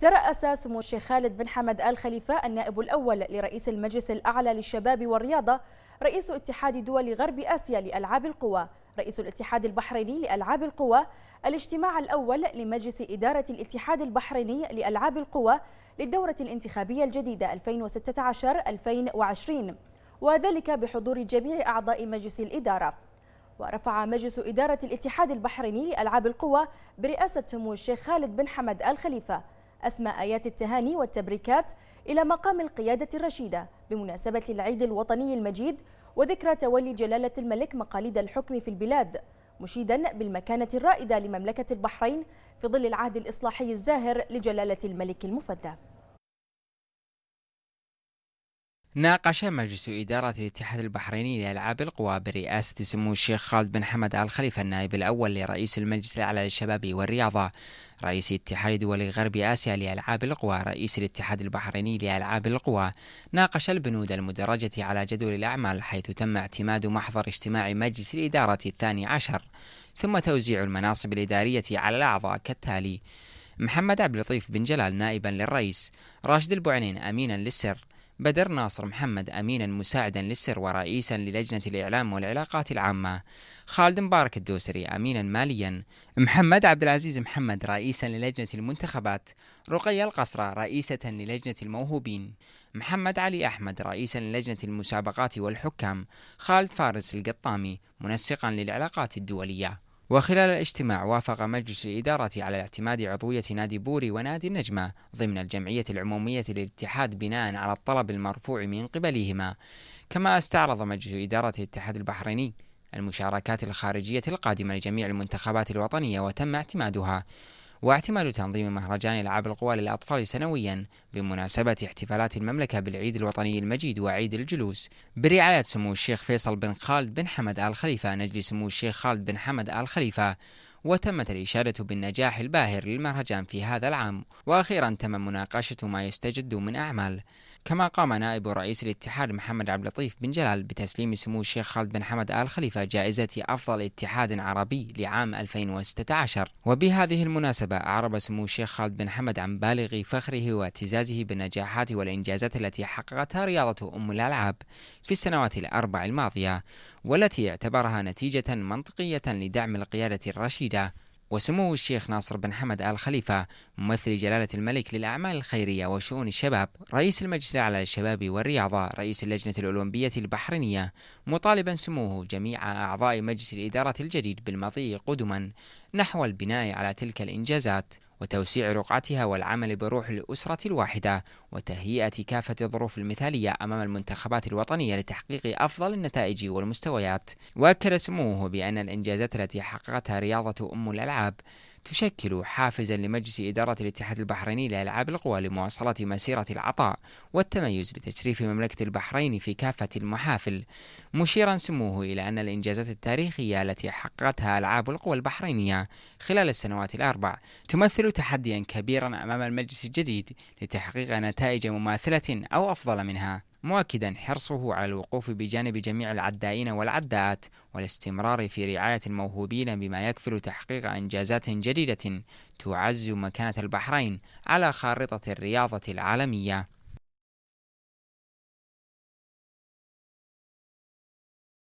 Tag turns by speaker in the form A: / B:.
A: ترأس سمو الشيخ خالد بن حمد آل خليفة النائب الأول لرئيس المجلس الأعلى للشباب والرياضة رئيس اتحاد دول غرب آسيا لألعاب القوى رئيس الاتحاد البحريني لألعاب القوى الاجتماع الأول لمجلس إدارة الاتحاد البحريني لألعاب القوى للدورة الانتخابية الجديدة 2016-2020 وذلك بحضور جميع أعضاء مجلس الإدارة ورفع مجلس إدارة الاتحاد البحريني لألعاب القوى برئاسة سمو الشيخ خالد بن حمد آل خليفة أسمى آيات التهاني والتبريكات إلى مقام القيادة الرشيدة بمناسبة العيد الوطني المجيد وذكرى تولي جلالة الملك مقاليد الحكم في البلاد مشيدا بالمكانة الرائدة لمملكة البحرين في ظل العهد الإصلاحي الزاهر لجلالة الملك المفدى
B: ناقش مجلس إدارة الاتحاد البحريني لألعاب القوى برئاسة سمو الشيخ خالد بن حمد آل خليفة النائب الأول لرئيس المجلس الأعلى للشباب والرياضة رئيس اتحاد دول غرب آسيا لألعاب القوى رئيس الاتحاد البحريني لألعاب القوى ناقش البنود المدرجة على جدول الأعمال حيث تم اعتماد محضر اجتماع مجلس الإدارة الثاني عشر ثم توزيع المناصب الإدارية على الأعضاء كالتالي محمد عبد اللطيف بن جلال نائبا للرئيس راشد البعنين أمينا للسر بدر ناصر محمد أمينا مساعدا للسر ورئيسا للجنة الإعلام والعلاقات العامة خالد مبارك الدوسري أمينا ماليا محمد عبد العزيز محمد رئيسا للجنة المنتخبات رقية القصرة رئيسة للجنة الموهوبين محمد علي أحمد رئيسا للجنة المسابقات والحكام خالد فارس القطامي منسقا للعلاقات الدولية وخلال الاجتماع وافق مجلس الإدارة على اعتماد عضوية نادي بوري ونادي النجمة ضمن الجمعية العمومية للاتحاد بناء على الطلب المرفوع من قبلهما كما استعرض مجلس إدارة الاتحاد البحريني المشاركات الخارجية القادمة لجميع المنتخبات الوطنية وتم اعتمادها واعتماد تنظيم مهرجان ألعاب القوى للأطفال سنويا بمناسبة احتفالات المملكة بالعيد الوطني المجيد وعيد الجلوس برعاية سمو الشيخ فيصل بن خالد بن حمد آل خليفة نجل سمو الشيخ خالد بن حمد آل خليفة وتمت الإشارة بالنجاح الباهر للمهرجان في هذا العام وأخيرا تم مناقشة ما يستجد من أعمال كما قام نائب رئيس الاتحاد محمد عبد اللطيف بن جلال بتسليم سمو الشيخ خالد بن حمد آل خليفة جائزة أفضل اتحاد عربي لعام 2016 وبهذه المناسبة أعرب سمو الشيخ خالد بن حمد عن بالغ فخره واعتزازه بالنجاحات والإنجازات التي حققتها رياضة أم الألعاب في السنوات الأربع الماضية والتي اعتبرها نتيجة منطقية لدعم القيادة الرشيدة وسمو الشيخ ناصر بن حمد آل خليفة ممثل جلالة الملك للأعمال الخيرية وشؤون الشباب رئيس المجلس الأعلى للشباب والرياضة رئيس اللجنة الأولمبية البحرينية مطالبا سموه جميع أعضاء مجلس الإدارة الجديد بالمضي قدما نحو البناء على تلك الإنجازات وتوسيع رقعتها والعمل بروح الأسرة الواحدة وتهيئة كافة الظروف المثالية أمام المنتخبات الوطنية لتحقيق أفضل النتائج والمستويات وأكد سموه بأن الإنجازات التي حققتها رياضة أم الألعاب تشكل حافزا لمجلس إدارة الاتحاد البحريني لألعاب القوى لمواصلة مسيرة العطاء والتميز لتشريف مملكة البحرين في كافة المحافل مشيرا سموه إلى أن الإنجازات التاريخية التي حققتها ألعاب القوى البحرينية خلال السنوات الأربع تمثل تحديا كبيرا أمام المجلس الجديد لتحقيق نتائج مماثلة أو أفضل منها مؤكدا حرصه على الوقوف بجانب جميع العدائين والعداءات والاستمرار في رعاية الموهوبين بما يكفل تحقيق إنجازات جديدة تعز مكانة البحرين على خارطة الرياضة العالمية